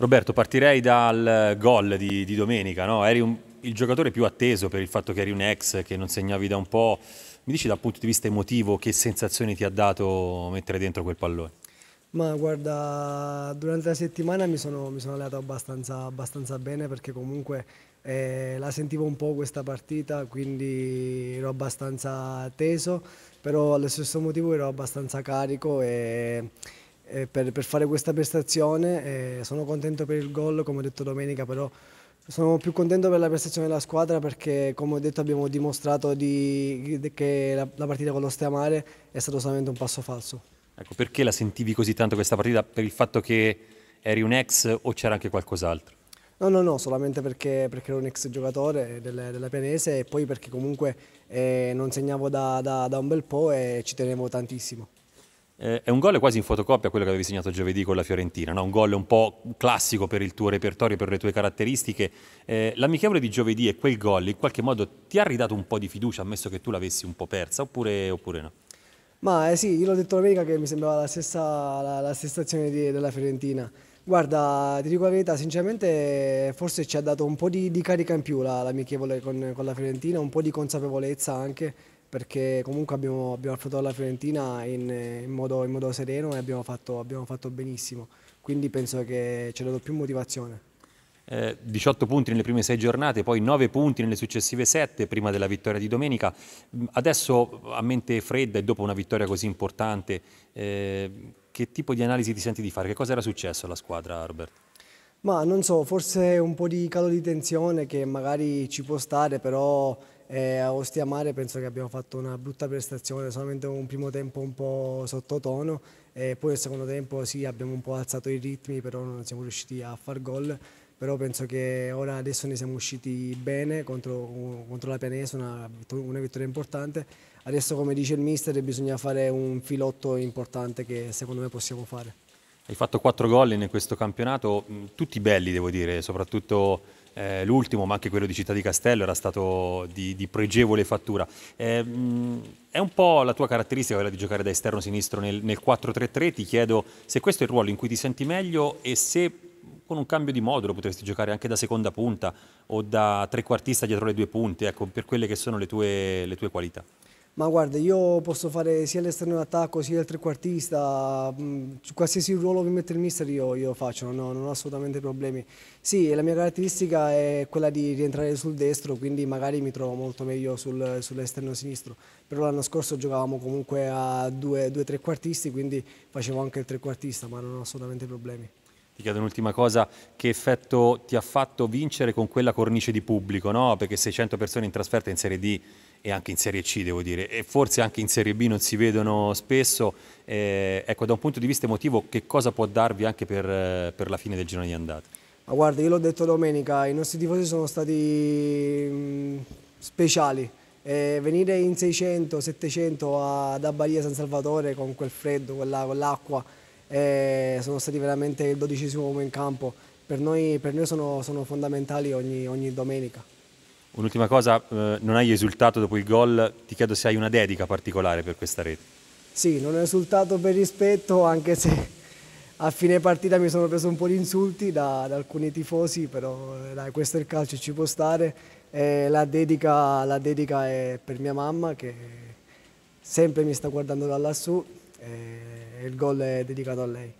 Roberto, partirei dal gol di, di domenica, no? eri un, il giocatore più atteso per il fatto che eri un ex, che non segnavi da un po'. Mi dici dal punto di vista emotivo che sensazioni ti ha dato mettere dentro quel pallone? Ma guarda, durante la settimana mi sono, mi sono allenato abbastanza, abbastanza, bene perché comunque eh, la sentivo un po' questa partita, quindi ero abbastanza teso, però allo stesso motivo ero abbastanza carico e eh, per, per, fare questa prestazione. Eh, sono contento per il gol, come ho detto domenica, però sono più contento per la prestazione della squadra perché, come ho detto, abbiamo dimostrato di, che la, la, partita con lo Steamare è stato solamente un passo falso. Ecco, perché la sentivi così tanto questa partita? Per il fatto che eri un ex o c'era anche qualcos'altro? No, no, no, solamente perché, perché ero un ex giocatore della, della Pianese e poi perché comunque eh, non segnavo da, da, da un bel po' e ci tenevo tantissimo. Eh, è un gol quasi in fotocopia quello che avevi segnato giovedì con la Fiorentina, no? un gol un po' classico per il tuo repertorio, per le tue caratteristiche. Eh, l'amichevole di giovedì e quel gol in qualche modo ti ha ridato un po' di fiducia, ammesso che tu l'avessi un po' persa, oppure, oppure no? Ma eh sì, io l'ho detto domenica che mi sembrava la stessa, la, la stessa azione di, della Fiorentina. Guarda, ti dico la verità, sinceramente forse ci ha dato un po' di, di carica in più l'amichevole con, con la Fiorentina, un po' di consapevolezza anche perché comunque abbiamo, abbiamo affrontato la Fiorentina in, in, modo, in, modo, sereno e abbiamo fatto, abbiamo fatto benissimo, quindi penso che ci ha dato più motivazione. Eh, 18 punti nelle prime 6 giornate, poi 9 punti nelle successive 7 prima della vittoria di domenica. Mm, adesso a mente fredda e dopo una vittoria così importante, eh, che tipo di analisi ti senti di fare? Che cosa era successo alla squadra, Robert? Ma non so, forse un po' di calo di tensione che magari ci può stare, però e a Ostia Mare penso che abbiamo fatto una brutta prestazione, solamente un primo tempo un po' sottotono e poi nel secondo tempo sì abbiamo un po' alzato i ritmi però non siamo riusciti a far gol però penso che ora adesso ne siamo usciti bene contro, contro la Pianese, una, una, vittoria importante. Adesso come dice il mister bisogna fare un filotto importante che secondo me possiamo fare. Hai fatto quattro gol in questo campionato, mm, tutti belli devo dire, soprattutto eh, l'ultimo, ma anche quello di Città di Castello, era stato di, di pregevole fattura. Eh, è un po' la tua caratteristica quella di giocare da esterno sinistro nel, nel 4-3-3, ti chiedo se questo è il ruolo in cui ti senti meglio e se con un cambio di modulo potresti giocare anche da seconda punta o da trequartista dietro le due punte, ecco, per quelle che sono le tue, le tue qualità. Ma guarda, io posso fare sia l'esterno d'attacco sia il trequartista, mm, qualsiasi ruolo mi mette il mister io, io faccio, no, non ho assolutamente problemi. Sì, la mia caratteristica è quella di rientrare sul destro, quindi magari mi trovo molto meglio sul, sull'esterno sinistro. Però l'anno scorso giocavamo comunque a due, due trequartisti, quindi facevo anche il trequartista, ma non ho assolutamente problemi. Ti chiedo un'ultima cosa, che effetto ti ha fatto vincere con quella cornice di pubblico, no? Perché 600 persone in trasferta in Serie D e anche in Serie C devo dire e forse anche in Serie B non si vedono spesso eh, ecco da un punto di vista emotivo che cosa può darvi anche per, eh, per la fine del girone di andata? Ma guarda io l'ho detto domenica i nostri tifosi sono stati mh, speciali e venire in 600-700 ad Abbaia San Salvatore con quel freddo, con l'acqua eh, sono stati veramente il dodicesimo uomo in campo per noi, per noi sono, sono, fondamentali ogni, ogni domenica Un'ultima cosa, eh, non hai esultato dopo il gol, ti chiedo se hai una dedica particolare per questa rete. Sì, non ho esultato per rispetto, anche se a fine partita mi sono preso un po' di insulti da, da alcuni tifosi, però eh, dai, questo è il calcio, ci può stare. Eh, la, dedica, la, dedica, è per mia mamma che sempre mi sta guardando da lassù eh, e il gol è dedicato a lei.